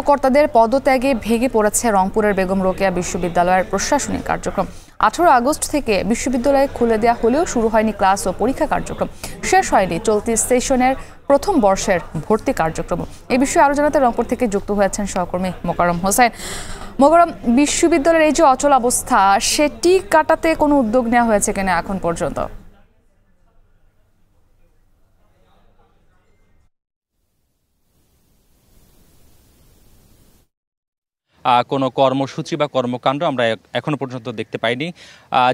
কর্মকর্তাদের পদত্যাগে ভেঙে পড়েছে রংপুরের বেগম রোকেয়া বিশ্ববিদ্যালয়ের প্রশাসনিক কার্যক্রম আঠারো আগস্ট থেকে বিশ্ববিদ্যালয় খুলে দেওয়া হলেও শুরু হয়নি ক্লাস ও পরীক্ষা কার্যক্রম শেষ হয়নি চলতি সেশনের প্রথম বর্ষের ভর্তি কার্যক্রম এ বিষয়ে আরও জানাতে রংপুর থেকে যুক্ত হয়েছেন সহকর্মী মোকারম হোসেন মোকারম বিশ্ববিদ্যালয়ের এই যে অচল অবস্থা সেটি কাটাতে কোনো উদ্যোগ নেওয়া হয়েছে কিনা এখন পর্যন্ত কোনো কর্মসূচি বা কর্মকাণ্ড আমরা এখনও পর্যন্ত দেখতে পাইনি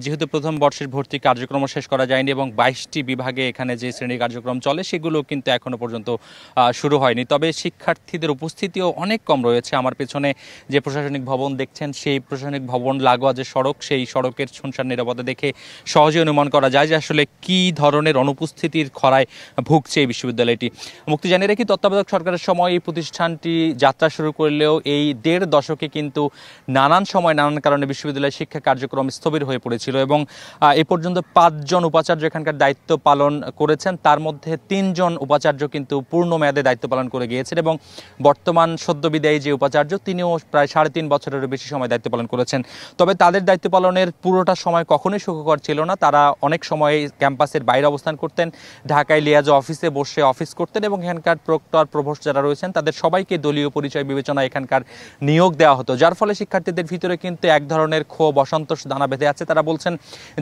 যেহেতু প্রথম বর্ষের ভর্তি কার্যক্রম শেষ করা যায়নি এবং বাইশটি বিভাগে এখানে যে শ্রেণী কার্যক্রম চলে সেগুলো কিন্তু এখনও পর্যন্ত শুরু হয়নি তবে শিক্ষার্থীদের উপস্থিতিও অনেক কম রয়েছে আমার পেছনে যে প্রশাসনিক ভবন দেখছেন সেই প্রশাসনিক ভবন লাগোয়া যে সড়ক সেই সড়কের শুনশান নিরাপদে দেখে সহজে অনুমান করা যায় যে আসলে কি ধরনের অনুপস্থিতির খরায় ভুগছে এই বিশ্ববিদ্যালয়টি মুক্তি জানিয়ে রেখি তত্ত্বাবধায়ক সরকারের সময় এই প্রতিষ্ঠানটি যাত্রা শুরু করলেও এই দেড় দশক দশকে কিন্তু নানান সময় নানান কারণে বিশ্ববিদ্যালয়ের শিক্ষা কার্যক্রম স্থবির হয়ে পড়েছিল এবং এ পর্যন্ত পাঁচজন উপাচার্য এখানকার দায়িত্ব পালন করেছেন তার মধ্যে তিনজন উপাচার্য কিন্তু পূর্ণ মেয়াদে দায়িত্ব পালন করে গিয়েছেন এবং বর্তমান সদ্যবিদায়ী যে উপাচার্য তিনিও প্রায় সাড়ে তিন বছরেরও বেশি সময় দায়িত্ব পালন করেছেন তবে তাদের দায়িত্ব পালনের পুরোটা সময় কখনোই সুখকর ছিল না তারা অনেক সময় ক্যাম্পাসের বাইরে অবস্থান করতেন ঢাকায় লিয়াজ অফিসে বসে অফিস করতেন এবং এখানকার প্রক্টর প্রভোস যারা রয়েছেন তাদের সবাইকে দলীয় পরিচয় বিবেচনা এখানকার নিয়োগ দেওয়া দেওয়া হতো যার ফলে শিক্ষার্থীদের ভিতরে কিন্তু এক ধরনের ক্ষোভ অসন্তোষ দানা বেঁধে আছে তারা বলছেন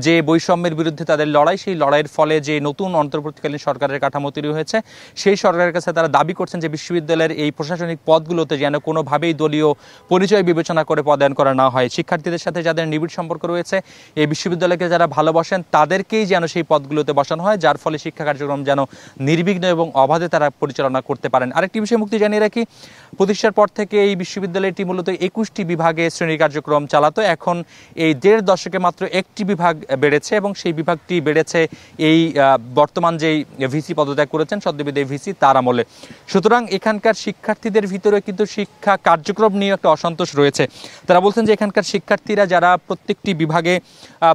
যে বৈষম্যের বিরুদ্ধে তাদের লড়াই সেই লড়াইয়ের ফলে যে নতুন অন্তর্বর্তীকালীন সরকারের কাঠামো তৈরি হয়েছে সেই সরকারের কাছে তারা দাবি করছেন যে বিশ্ববিদ্যালয়ের এই প্রশাসনিক পদগুলোতে যেন কোনোভাবেই দলীয় পরিচয় বিবেচনা করে পদায়ন করা না হয় শিক্ষার্থীদের সাথে যাদের নিবিড় সম্পর্ক রয়েছে এই বিশ্ববিদ্যালয়কে যারা ভালোবাসেন তাদেরকেই যেন সেই পদগুলোতে বসানো হয় যার ফলে শিক্ষা কার্যক্রম যেন নির্বিঘ্ন এবং অবাধে তারা পরিচালনা করতে পারেন আরেকটি বিষয় মুক্তি জানিয়ে রাখি প্রতিষ্ঠার পর থেকে এই বিশ্ববিদ্যালয়টি মূলত একুশটি বিভাগে শ্রেণী কার্যক্রম চালাতো এখন এই দেড় দশকে মাত্র একটি বিভাগ বেড়েছে এবং সেই বিভাগটি বেড়েছে এই বর্তমান যেই ভিসি পদত্যাগ করেছেন সদ্যবিদে ভিসি তার আমলে সুতরাং এখানকার শিক্ষার্থীদের ভিতরে কিন্তু শিক্ষা কার্যক্রম নিয়ে একটা অসন্তোষ রয়েছে তারা বলছেন যে এখানকার শিক্ষার্থীরা যারা প্রত্যেকটি বিভাগে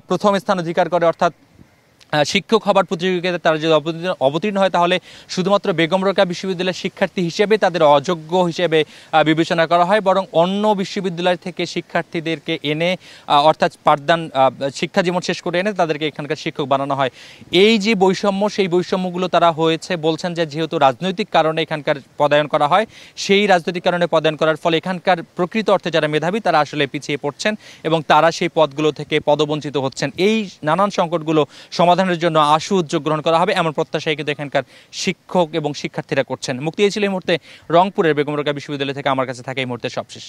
প্রথম স্থান অধিকার করে অর্থাৎ শিক্ষক হবার প্রতিযোগিতায় তারা যদি অবতীর্ণ হয় তাহলে শুধুমাত্র বেগম রোকা বিশ্ববিদ্যালয়ের শিক্ষার্থী হিসেবে তাদের অযোগ্য হিসেবে বিবেচনা করা হয় বরং অন্য বিশ্ববিদ্যালয় থেকে শিক্ষার্থীদেরকে এনে অর্থাৎ পাঠদান শিক্ষা জীবন শেষ করে এনে তাদেরকে এখানকার শিক্ষক বানানো হয় এই যে বৈষম্য সেই বৈষম্যগুলো তারা হয়েছে বলছেন যে যেহেতু রাজনৈতিক কারণে এখানকার পদায়ন করা হয় সেই রাজনৈতিক কারণে পদায়ন করার ফলে এখানকার প্রকৃত অর্থে যারা মেধাবী তারা আসলে পিছিয়ে পড়ছেন এবং তারা সেই পদগুলো থেকে পদবঞ্চিত হচ্ছেন এই নানান সংকটগুলো সমাধান সমাধানের জন্য আশু উদ্যোগ গ্রহণ করা হবে এমন প্রত্যাশা কিন্তু এখানকার শিক্ষক এবং শিক্ষার্থীরা করছেন মুক্তি এই ছিল এই মুহূর্তে রংপুরের বেগম বিশ্ববিদ্যালয় থেকে আমার কাছে থাকে এই মুহূর্তে সবশেষ